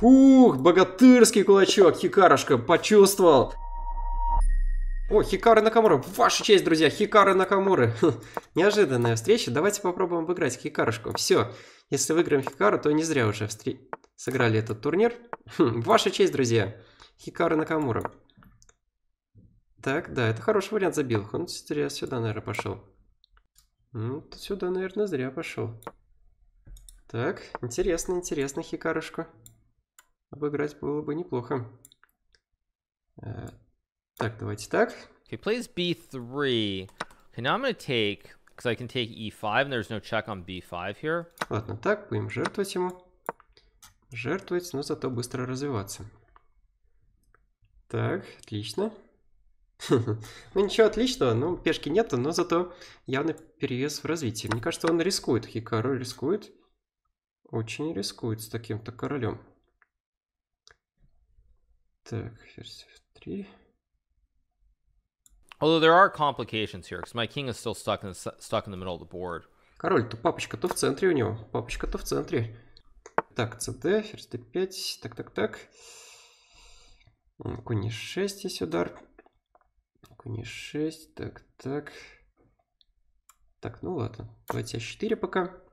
Фух, богатырский кулачок, Хикарошка почувствовал. О, Хикары Накамура, ваша честь, друзья, Хикары Накамуры. Хм, неожиданная встреча, давайте попробуем обыграть Хикарушку. Все, если выиграем Хикару, то не зря уже встр... сыграли этот турнир. Хм, ваша честь, друзья, Хикары Накамура. Так, да, это хороший вариант забил. Он зря сюда, наверное, пошел. Ну, сюда, наверное, зря пошел. Так, интересно, интересно, Хикарушку обыграть было бы неплохо. Э, так, давайте так. Okay, plays b3. Okay, now I'm gonna take, because I can take e5, and there's no check on b5 here. Ладно, так, будем жертвовать ему. Жертвовать, но зато быстро развиваться. Так, отлично. ну ничего отличного, ну пешки нету, но зато явно перевес в развитии. Мне кажется, он рискует, и король рискует. Очень рискует с таким-то королем. Так, ферзь f3. Although there are complications here, because my king is still stuck in the, stuck in the middle of the board. Король, то папочка, то в центре у него. Папочка, то в центре. Так, cd, ферзь d5. Так, так, так. Конь e6 здесь удар. Конь e6. Так, так. Так, ну ладно. Давайте а4 пока.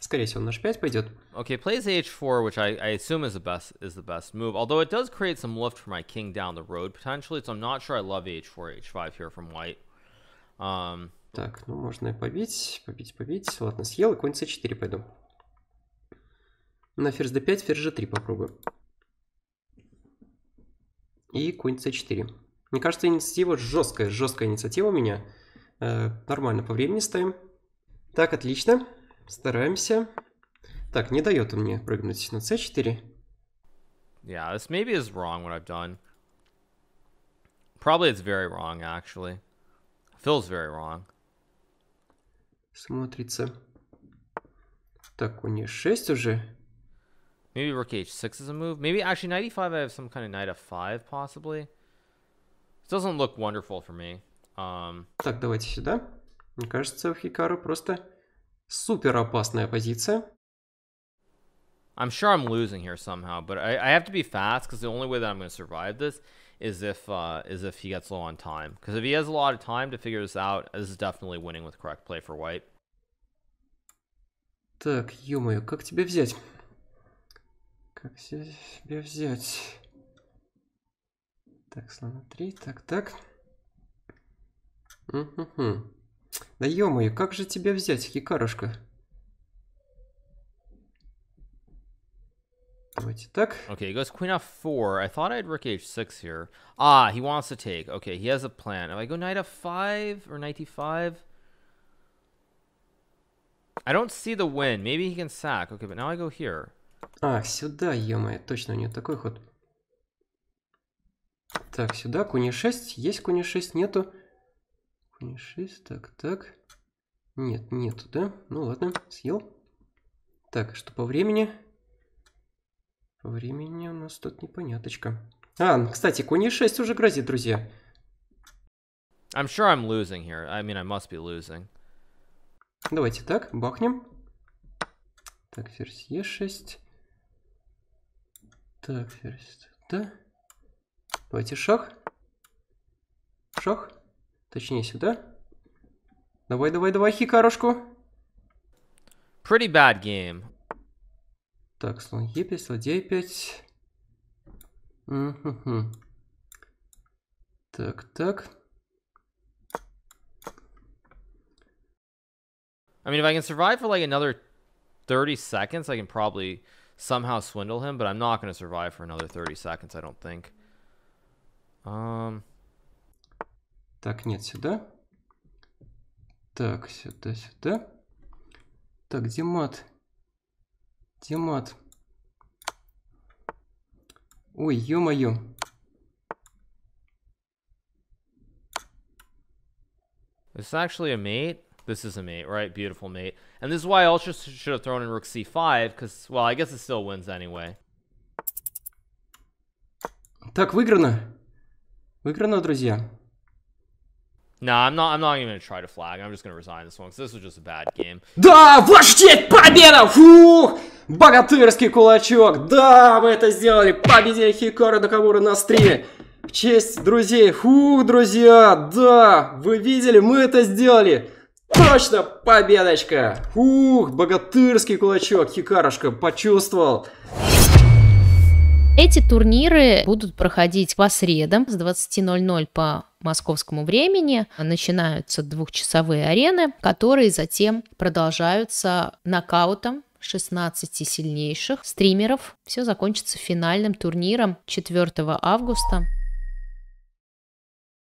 Скорее всего, наш 5 пойдет. Okay, plays h4, which I, I assume is the best is the best move. Although it does create some lift for my king down the road potentially, so I'm not sure I love h4, h5 here from white. Um... Так, ну можно и побить, побить, побить. Ладно, съел, и конь c4 пойду. На ферзь d5, ферзь g3 попробую. И конь c4. Мне кажется, инициатива жесткая, жесткая инициатива у меня. Э, нормально по времени стоим. Так, отлично. Стараемся. Так, не дает он мне прыгнуть на c4. Yeah, this maybe is wrong what I've done. Probably it's very wrong, actually. Feels very wrong. Смотрится. Так, у нее 6 уже. Maybe rook h6 is a move. Maybe actually knight e5 I have some kind of knight f5 possibly. It doesn't look wonderful for me. Um... Так, давайте сюда. Мне кажется, в Хикару просто Супер опасная позиция. I'm sure I'm losing here somehow, but I, I have to be fast because the only way that I'm going to survive this is if uh, is if he gets low on time. Because if he has a lot of time to figure this out, this is definitely winning with correct play for white. Так, ё как тебя взять? Как тебя взять? Так, слона 3, так, так. Угу. Да ё-моё, как же тебя взять, Хикарушка? Давайте так. Okay, he goes queen f4. I thought I had rook h6 here. Ah, he wants to take. Okay, he has a plan. If I go knight f5 or knight e5... I don't see the win. Maybe he can sack. Okay, but now I go here. А, сюда, ё-моё, точно, у него такой ход. Так, сюда, конь 6 есть конь 6 нету. Не 6, так, так. Нет, нету, да? Ну ладно, съел. Так, а что по времени? По времени у нас тут непоняточка. А, кстати, конь e6 уже грозит, друзья. I'm sure I'm losing here. I mean, I must be losing. Давайте так, бахнем. Так, ферзь e6. Так, ферзь, да. Давайте шах. Шах. Точнее, сюда. Давай, давай, давай, хикарошку. Pretty bad game. Так, слон Е5, ладья 5 Угу. Так, так. I mean, if I can survive for like another 30 seconds, I can probably somehow swindle him, but I'm not going to survive for another 30 seconds, I don't think. Um... Так, нет, сюда. Так, сюда, сюда. Так, где мат? Где мат? Ой, ё-моё. It's actually a mate. This is a mate, right? Beautiful mate. And this is why I also should have thrown in rook c5, because, well, I guess it still wins anyway. Так, выиграно. Выиграно, друзья. Nah, I'm not. I'm not even gonna try to flag. I'm just gonna resign this one because this was just a bad game. Да, влаштеть победа! Фух! Богатырский кулачок! Да, мы это сделали! Победили Хикора Накамура на стриме! В честь друзей! Фух, друзья! Да! Вы видели? Мы это сделали! Точно! Победочка! Фух! Богатырский кулачок! Хикарушка почувствовал! Эти турниры будут проходить по средам с 20.00 по московскому времени. Начинаются двухчасовые арены, которые затем продолжаются нокаутом 16 сильнейших стримеров. Все закончится финальным турниром 4 августа.